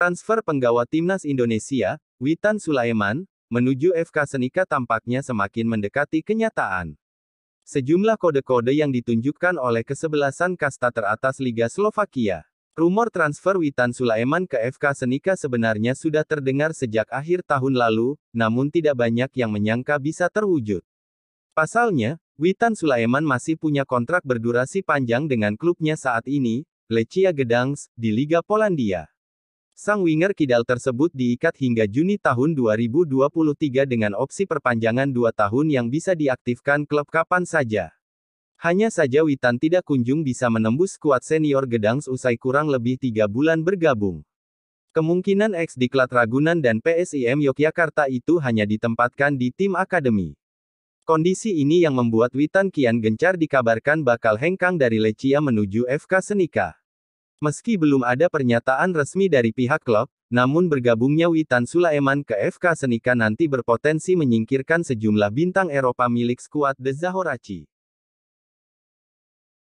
Transfer penggawa timnas Indonesia, Witan Sulaiman, menuju FK Senika tampaknya semakin mendekati kenyataan. Sejumlah kode-kode yang ditunjukkan oleh kesebelasan kasta teratas Liga Slovakia. Rumor transfer Witan Sulaiman ke FK Senika sebenarnya sudah terdengar sejak akhir tahun lalu, namun tidak banyak yang menyangka bisa terwujud. Pasalnya, Witan Sulaiman masih punya kontrak berdurasi panjang dengan klubnya saat ini, Lechia Gedangs, di Liga Polandia. Sang winger kidal tersebut diikat hingga Juni tahun 2023 dengan opsi perpanjangan dua tahun yang bisa diaktifkan klub kapan saja. Hanya saja Witan tidak kunjung bisa menembus skuad senior Gedangs usai kurang lebih tiga bulan bergabung. Kemungkinan ex diklat Ragunan dan PSIM Yogyakarta itu hanya ditempatkan di tim akademi. Kondisi ini yang membuat Witan kian gencar dikabarkan bakal hengkang dari Lecia menuju FK Senika. Meski belum ada pernyataan resmi dari pihak klub, namun bergabungnya Witan Sulaiman ke FK Senika nanti berpotensi menyingkirkan sejumlah bintang Eropa milik skuad The Zahoraci.